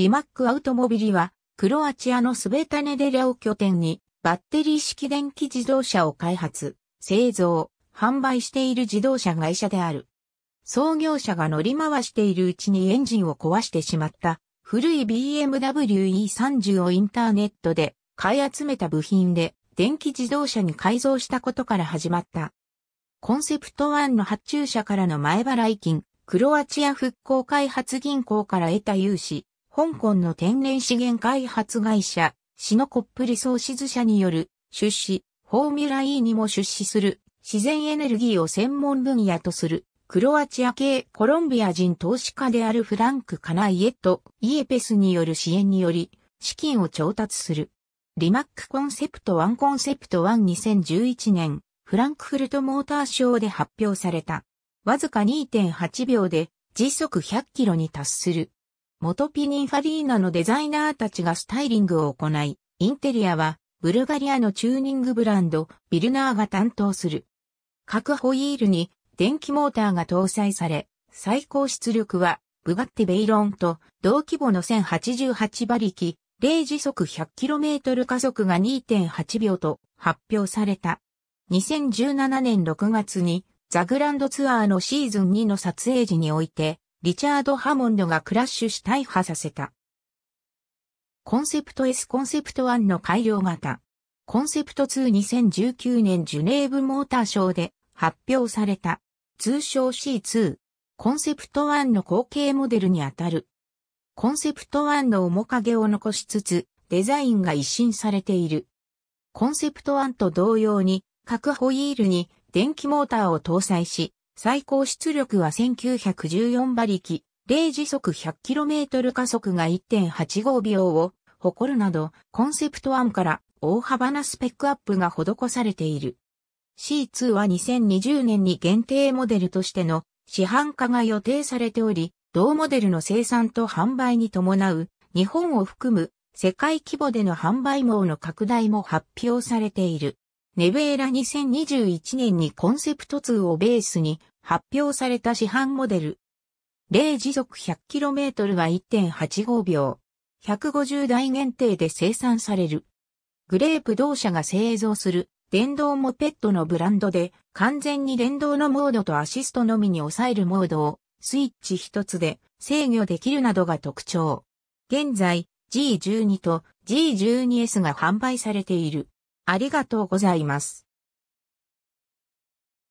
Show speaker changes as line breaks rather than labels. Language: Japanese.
リマックアウトモビリは、クロアチアのスベタネデレを拠点に、バッテリー式電気自動車を開発、製造、販売している自動車会社である。創業者が乗り回しているうちにエンジンを壊してしまった古い BMW E30 をインターネットで買い集めた部品で電気自動車に改造したことから始まった。コンセプト1の発注者からの前払い金、クロアチア復興開発銀行から得た融資、香港の天然資源開発会社、シノコップリソーシズ社による出資、フォーミュラ E にも出資する自然エネルギーを専門分野とするクロアチア系コロンビア人投資家であるフランク・カナイエとイエペスによる支援により資金を調達する。リマックコンセプト1コンセプト12011年、フランクフルトモーターショーで発表された。わずか2.8秒で時速100キロに達する元ピニンファリーナのデザイナーたちがスタイリングを行い、インテリアはブルガリアのチューニングブランド、ビルナーが担当する。各ホイールに電気モーターが搭載され、最高出力はブガッティベイロンと同規模の1088馬力、0時速 100km 加速が2.8秒と発表された。2017年6月にザグランドツアーのシーズン2の撮影時においてリチャード・ハモンドがクラッシュし大破させた。コンセプト S コンセプト1の改良型。コンセプト22019年ジュネーブモーターショーで発表された。通称 C2。コンセプト1の後継モデルにあたる。コンセプト1の面影を残しつつ、デザインが一新されている。コンセプト1と同様に、各ホイールに電気モーターを搭載し、最高出力は1914馬力、0時速 100km 加速が1.85秒を誇るなど、コンセプト1から大幅なスペックアップが施されている。C2 は2020年に限定モデルとしての市販化が予定されており、同モデルの生産と販売に伴う日本を含む世界規模での販売網の拡大も発表されている。ネベーラ2021年にコンセプト2をベースに発表された市販モデル。例時速 100km は1.85秒。150台限定で生産される。グレープ同社が製造する電動モペットのブランドで完全に電動のモードとアシストのみに抑えるモードをスイッチ一つで制御できるなどが特徴。現在 G12 と G12S が販売されている。ありがとうございます。